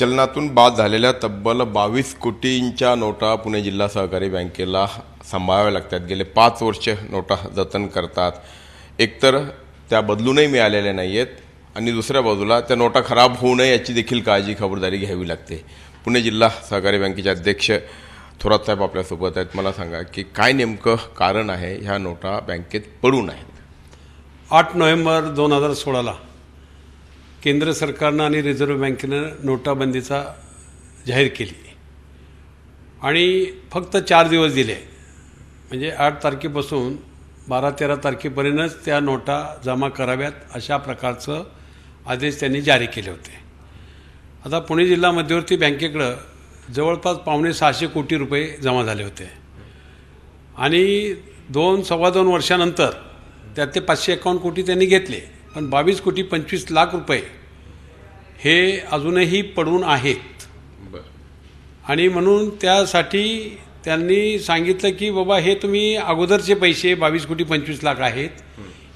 चलनातून बाद झालेल्या तब्बल बावीस कोटींच्या नोटा पुणे जिल्हा सहकारी बँकेला सांभाळाव्या लागतात गेले पाच वर्ष नोटा जतन करतात एकतर त्या बदलूनही मिळालेल्या नाही आहेत आणि दुसऱ्या बाजूला त्या नोटा खराब होऊ नये याची देखील काळजी खबरदारी घ्यावी लागते पुणे जिल्हा सहकारी बँकेचे अध्यक्ष थोरात साहेब आपल्यासोबत आहेत मला सांगा की काय नेमकं कारण आहे ह्या नोटा बँकेत पडून आहेत आठ नोव्हेंबर दोन हजार सोळाला केंद्र सरकारनं आणि रिझर्व्ह बँकेनं नोटाबंदीचा जाहीर केली आणि फक्त चार दिवस दिले म्हणजे आठ तारखेपासून बारा तेरा तारखेपर्यंतच त्या नोटा जमा कराव्यात अशा प्रकारचं आदेश त्यांनी जारी केले होते आता पुणे जिल्हा मध्यवर्ती बँकेकडं जवळपास पावणे सहाशे कोटी रुपये जमा झाले होते आणि दोन सव्वा दोन वर्षानंतर ते पाचशे एकावन्न कोटी त्यांनी घेतले पण बावीस कोटी पंचवीस लाख रुपये हे अजूनही पडून आहेत आणि म्हणून त्यासाठी त्यांनी सांगितलं की बाबा हे तुम्ही अगोदरचे पैसे बावीस कोटी पंचवीस लाख आहेत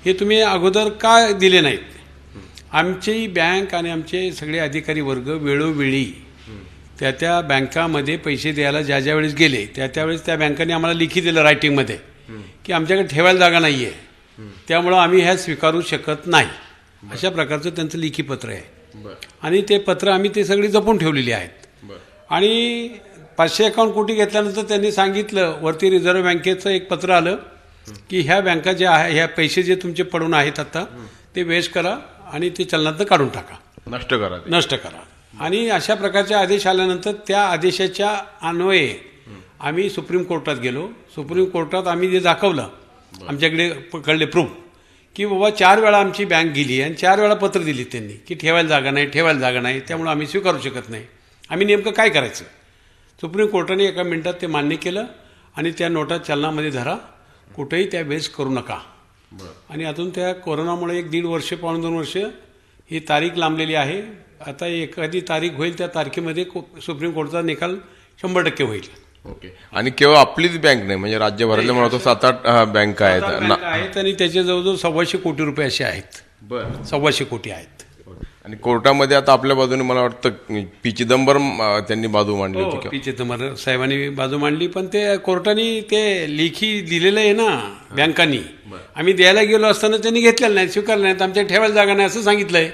हे तुम्ही अगोदर का दिले नाहीत आमची बँक आणि आमचे सगळे अधिकारी वर्ग वेळोवेळी त्या त्या बँकामध्ये पैसे द्यायला ज्या ज्या वेळेस गेले त्या त्यावेळेस त्या बँकांनी आम्हाला लिखी दिलं रायटिंगमध्ये की आमच्याकडे ठेवायला जागा नाही आहे त्यामुळं आम्ही ह्या स्वीकारू शकत नाही अशा प्रकारचं त्यांचं लेखी पत्र आहे आणि ते पत्र आम्ही ते सगळी जपून ठेवलेली आहेत आणि पाचशे अकाउंट कोटी घेतल्यानंतर त्यांनी सांगितलं वरती रिझर्व्ह बँकेचं एक पत्र आलं की ह्या बँका ज्या आहे ह्या पैसे जे तुमचे पडून आहेत आता ते वेस्ट करा आणि ते चलनात काढून टाका नष्ट करा नष्ट करा आणि अशा प्रकारचे आदेश आल्यानंतर त्या आदेशाच्या अन्वये आम्ही सुप्रीम कोर्टात गेलो सुप्रीम कोर्टात आम्ही जे दाखवलं आमच्याकडे कळले प्रूफ की बाबा चार वेळा आमची बँक गेली आणि चार वेळा पत्र दिली त्यांनी की ठेवायला जागा नाही ठेवायला जागा नाही त्यामुळे आम्ही स्वीकारू शकत नाही आम्ही नेमकं काय करायचं सुप्रीम कोर्टाने एका मिनिटात ते मान्य केलं आणि त्या नोटा चलनामध्ये धरा कुठेही त्या बेस करू नका आणि अजून त्या कोरोनामुळे एक दीड वर्ष पावणे दोन वर्ष ही तारीख लांबलेली आहे आता एखादी तारीख होईल त्या तारखेमध्ये को सुप्रीम कोर्टचा निकाल शंभर टक्के होईल ओके आणि केवळ आपलीच बँक नाही म्हणजे राज्यभरातल्या म्हणतो सात आठ बँक आहेत आहेत आणि त्याचे जवळजवळ सव्वाशे कोटी रुपये असे आहेत बरं सव्वाशे कोटी आहेत आणि कोर्टामध्ये आता आपल्या बाजूने मला वाटतं पी चिदंबरम त्यांनी बाजू मांडली होती हो, पी चिदंबरम साहेबांनी बाजू मांडली पण ते कोर्टाने ते लेखी दिलेलं आहे ना बँकांनी आम्ही द्यायला गेलो असताना त्यांनी घेतलेलं नाही स्वीकारलं नाही तर आमच्या ठेवायला जागा नाही असं सांगितलंय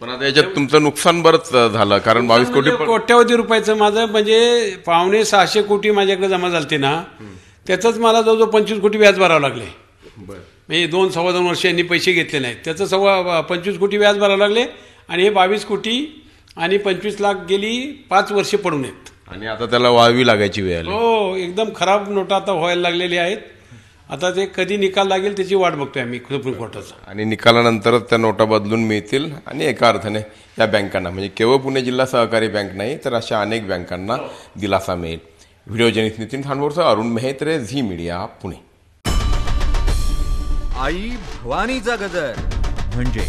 पण आता याच्यात तुमचं नुकसान बरंच झालं कारण बावीस कोटी म्हणजे कोट्यावधी रुपयाचं माझं म्हणजे पावणे सहाशे कोटी माझ्याकडे जमा झालते ना त्याचंच मला जवळजवळ पंचवीस कोटी व्याज भरावं लागले म्हणजे दोन सव्वा दोन वर्ष यांनी पैसे घेतले नाहीत त्याचं सव्वा पंचवीस कोटी व्याज भरावं लागले आणि हे बावीस कोटी आणि पंचवीस लाख गेली पाच वर्षे पडून आहेत आणि आता त्याला वाळवी लागायची वेळ हो एकदम खराब नोटा आता व्हायला लागलेली आहेत आता ते कधी निकाल लागेल त्याची वाट बघतोय आम्ही सुप्रीम कोर्टाचा आणि निकालानंतरच त्या नोटा बदलून मिळतील आणि एका अर्थाने या बँकांना म्हणजे केवळ पुणे जिल्हा सहकारी बँक नाही तर अशा अनेक बँकांना दिलासा मिळेल व्हिडिओ जनित नितीन खानवरचा अरुण मेहत्रे झी मीडिया पुणे आई भवानीचा गजर म्हणजे